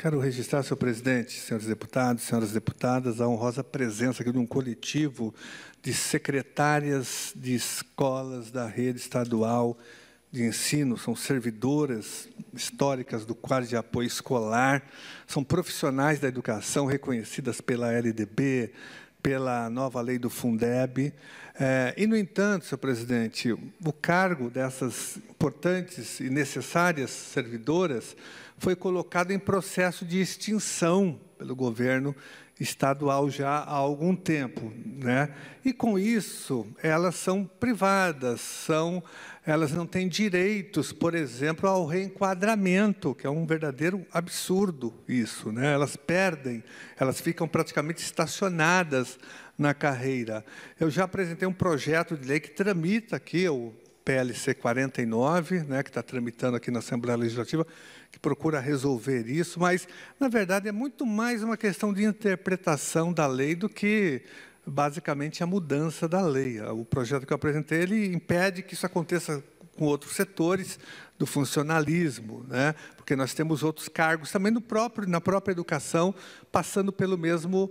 Quero registrar, senhor presidente, senhores deputados, senhoras deputadas, a honrosa presença aqui de um coletivo de secretárias de escolas da rede estadual de ensino, são servidoras históricas do quadro de apoio escolar, são profissionais da educação reconhecidas pela LDB, pela nova lei do Fundeb. É, e, no entanto, senhor presidente, o cargo dessas importantes e necessárias servidoras foi colocado em processo de extinção pelo governo estadual já há algum tempo, né? E com isso, elas são privadas, são elas não têm direitos, por exemplo, ao reenquadramento, que é um verdadeiro absurdo isso, né? Elas perdem, elas ficam praticamente estacionadas na carreira. Eu já apresentei um projeto de lei que tramita aqui, eu PLC 49, né, que está tramitando aqui na Assembleia Legislativa, que procura resolver isso, mas, na verdade, é muito mais uma questão de interpretação da lei do que, basicamente, a mudança da lei. Ah, o projeto que eu apresentei ele impede que isso aconteça com outros setores do funcionalismo, né? porque nós temos outros cargos também no próprio, na própria educação, passando pelo mesmo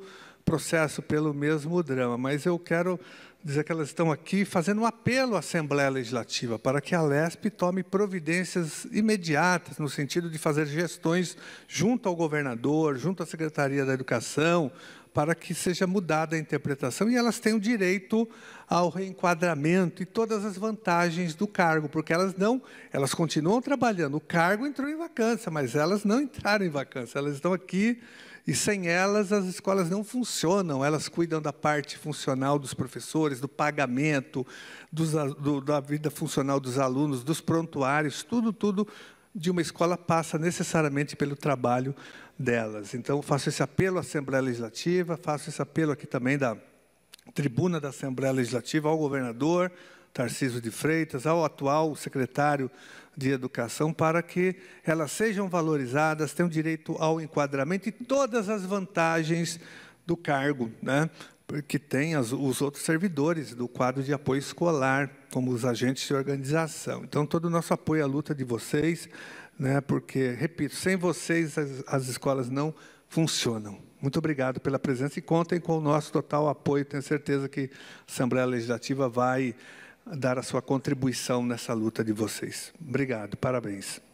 processo pelo mesmo drama, mas eu quero dizer que elas estão aqui fazendo um apelo à Assembleia Legislativa para que a LESP tome providências imediatas no sentido de fazer gestões junto ao governador, junto à Secretaria da Educação, para que seja mudada a interpretação e elas tenham direito ao reenquadramento e todas as vantagens do cargo, porque elas não, elas continuam trabalhando. O cargo entrou em vacância, mas elas não entraram em vacância, elas estão aqui e sem elas, as escolas não funcionam. Elas cuidam da parte funcional dos professores, do pagamento, dos, do, da vida funcional dos alunos, dos prontuários, tudo, tudo de uma escola passa necessariamente pelo trabalho delas. Então, faço esse apelo à Assembleia Legislativa, faço esse apelo aqui também da tribuna da Assembleia Legislativa ao governador, Tarcísio de Freitas, ao atual secretário de Educação, para que elas sejam valorizadas, tenham direito ao enquadramento e todas as vantagens do cargo, né? que tem as, os outros servidores do quadro de apoio escolar, como os agentes de organização. Então, todo o nosso apoio à luta de vocês, né, porque, repito, sem vocês as, as escolas não funcionam. Muito obrigado pela presença e contem com o nosso total apoio. Tenho certeza que a Assembleia Legislativa vai dar a sua contribuição nessa luta de vocês. Obrigado, parabéns.